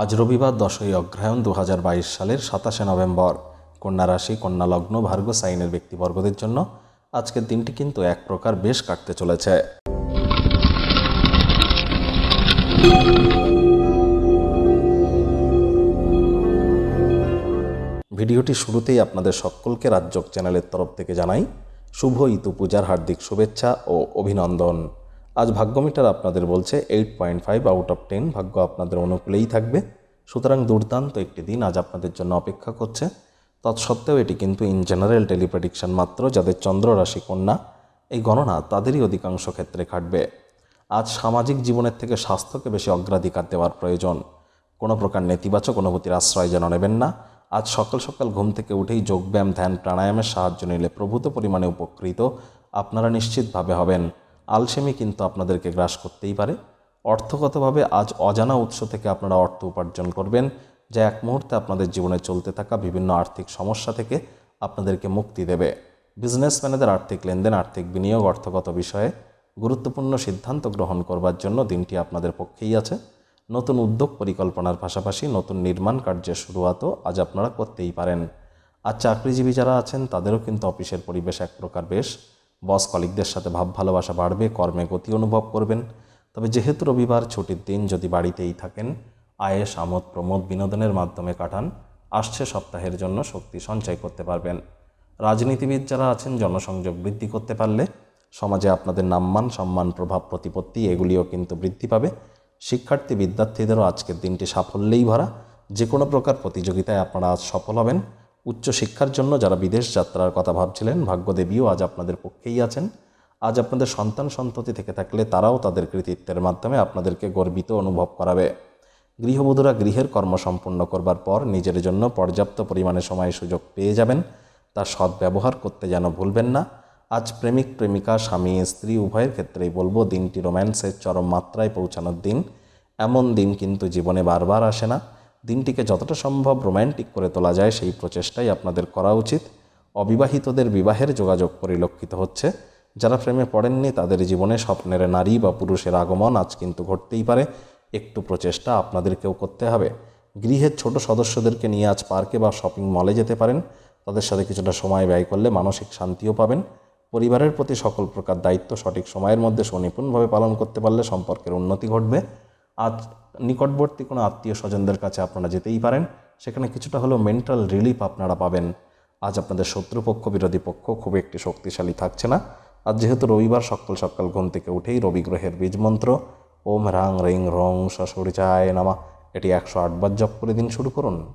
আজ রবিবার দশই অগ্রায়ণ দু সালের সাতাশে নভেম্বর কন্যা রাশি কন্যা লগ্ন ভার্গ সাইনের ব্যক্তিবর্গদের জন্য আজকের দিনটি কিন্তু এক প্রকার বেশ কাটতে চলেছে ভিডিওটি শুরুতেই আপনাদের সকলকে রাজ্যক চ্যানেলের তরফ থেকে জানাই শুভ ইতু পূজার হার্দিক শুভেচ্ছা ও অভিনন্দন আজ ভাগ্যমিটার আপনাদের বলছে eight point five out of ten ভাগ্য আপনাদের অনুকূলেই থাকবে সুতরাং দুর্দান্ত একটি দিন আজ আপনাদের জন্য অপেক্ষা করছে তৎসত্ত্বেও এটি কিন্তু ইন জেনারেল টেলিপ্রেডিকশান মাত্র যাদের চন্দ্র রাশি কন্যা এই গণনা তাদেরই অধিকাংশ ক্ষেত্রে খাটবে আজ সামাজিক জীবনের থেকে স্বাস্থ্যকে বেশি অগ্রাধিকার দেওয়ার প্রয়োজন কোনো প্রকার নেতিবাচক অনুভূতির আশ্রয় যেন নেবেন না আজ সকাল সকাল ঘুম থেকে উঠেই যোগব্যায়াম ধ্যান প্রাণায়ামের সাহায্য নিলে প্রভূত পরিমাণে উপকৃত আপনারা নিশ্চিতভাবে হবেন আলসেমি কিন্তু আপনাদেরকে গ্রাস করতেই পারে অর্থগতভাবে আজ অজানা উৎস থেকে আপনারা অর্থ উপার্জন করবেন যা এক মুহূর্তে আপনাদের জীবনে চলতে থাকা বিভিন্ন আর্থিক সমস্যা থেকে আপনাদেরকে মুক্তি দেবে বিজনেসম্যানেদের আর্থিক লেনদেন আর্থিক বিনিয়োগ অর্থগত বিষয়ে গুরুত্বপূর্ণ সিদ্ধান্ত গ্রহণ করবার জন্য দিনটি আপনাদের পক্ষেই আছে নতুন উদ্যোগ পরিকল্পনার পাশাপাশি নতুন নির্মাণ কার্যের শুরুয়াতও আজ আপনারা করতেই পারেন আর চাকরিজীবী যারা আছেন তাদেরও কিন্তু অফিসের পরিবেশ এক প্রকার বেশ বস কলিকদের সাথে ভাব ভালোবাসা বাড়বে কর্মে গতি অনুভব করবেন তবে যেহেতু রবিবার ছুটির দিন যদি বাড়িতেই থাকেন আয়েস আমোদ প্রমোদ বিনোদনের মাধ্যমে কাটান আসছে সপ্তাহের জন্য শক্তি সঞ্চয় করতে পারবেন রাজনীতিবিদ যারা আছেন জনসংযোগ বৃদ্ধি করতে পারলে সমাজে আপনাদের নামমান সম্মান প্রভাব প্রতিপত্তি এগুলিও কিন্তু বৃদ্ধি পাবে শিক্ষার্থী বিদ্যার্থীদেরও আজকের দিনটি সাফল্যেই ভরা যে কোনো প্রকার প্রতিযোগিতায় আপনারা আজ সফল হবেন উচ্চশিক্ষার জন্য যারা বিদেশ যাত্রার কথা ভাবছিলেন ভাগ্যদেবীও আজ আপনাদের পক্ষেই আছেন আজ আপনাদের সন্তান সন্ততি থেকে থাকলে তারাও তাদের কৃতিত্বের মাধ্যমে আপনাদেরকে গর্বিত অনুভব করাবে গৃহবধূরা গৃহের কর্ম সম্পন্ন করবার পর নিজের জন্য পর্যাপ্ত পরিমাণে সময় সুযোগ পেয়ে যাবেন তার সদ্ব্যবহার করতে যেন ভুলবেন না আজ প্রেমিক প্রেমিকা স্বামী স্ত্রী উভয়ের ক্ষেত্রেই বলবো দিনটি রোম্যান্সের চরম মাত্রায় পৌঁছানোর দিন এমন দিন কিন্তু জীবনে বারবার আসে না দিনটিকে যতটা সম্ভব রোম্যান্টিক করে তোলা যায় সেই প্রচেষ্টাই আপনাদের করা উচিত অবিবাহিতদের বিবাহের যোগাযোগ পরিলক্ষিত হচ্ছে যারা প্রেমে পড়েননি তাদের জীবনে স্বপ্নের নারী বা পুরুষের আগমন আজ কিন্তু ঘটতেই পারে একটু প্রচেষ্টা আপনাদেরকেও করতে হবে গৃহের ছোট সদস্যদেরকে নিয়ে আজ পার্কে বা শপিং মলে যেতে পারেন তাদের সাথে কিছুটা সময় ব্যয় করলে মানসিক শান্তিও পাবেন পরিবারের প্রতি সকল প্রকার দায়িত্ব সঠিক সময়ের মধ্যে সুনিপুণভাবে পালন করতে পারলে সম্পর্কের উন্নতি ঘটবে আজ নিকটবর্তী কোনো আত্মীয় স্বজনদের কাছে আপনারা যেতেই পারেন সেখানে কিছুটা হলেও মেন্টাল রিলিফ আপনারা পাবেন আজ আপনাদের শত্রুপক্ষ বিরোধী পক্ষ খুব একটি শক্তিশালী থাকছে না আর যেহেতু রবিবার সকাল সকাল ঘুম থেকে উঠেই রবি গ্রহের বীজ মন্ত্র ওম রাং রিং রং শাশুড়ি চায় নামা এটি একশো আটবার জপ করে দিন শুরু করুন